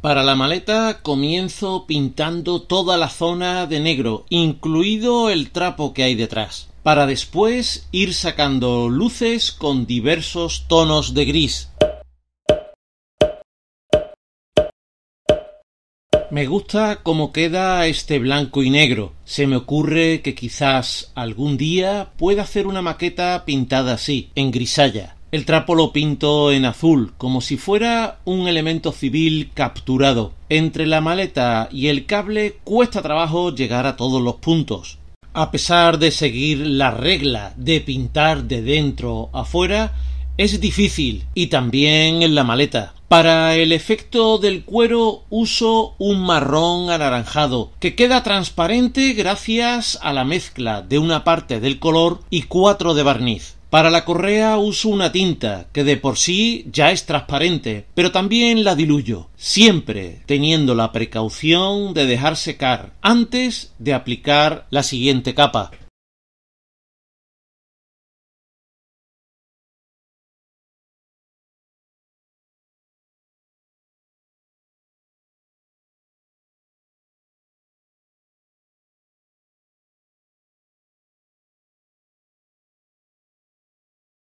Para la maleta comienzo pintando toda la zona de negro, incluido el trapo que hay detrás, para después ir sacando luces con diversos tonos de gris. Me gusta cómo queda este blanco y negro. Se me ocurre que quizás algún día pueda hacer una maqueta pintada así, en grisalla. El trapo lo pinto en azul, como si fuera un elemento civil capturado. Entre la maleta y el cable cuesta trabajo llegar a todos los puntos. A pesar de seguir la regla de pintar de dentro a fuera, es difícil y también en la maleta. Para el efecto del cuero uso un marrón anaranjado que queda transparente gracias a la mezcla de una parte del color y cuatro de barniz. Para la correa uso una tinta que de por sí ya es transparente, pero también la diluyo, siempre teniendo la precaución de dejar secar antes de aplicar la siguiente capa.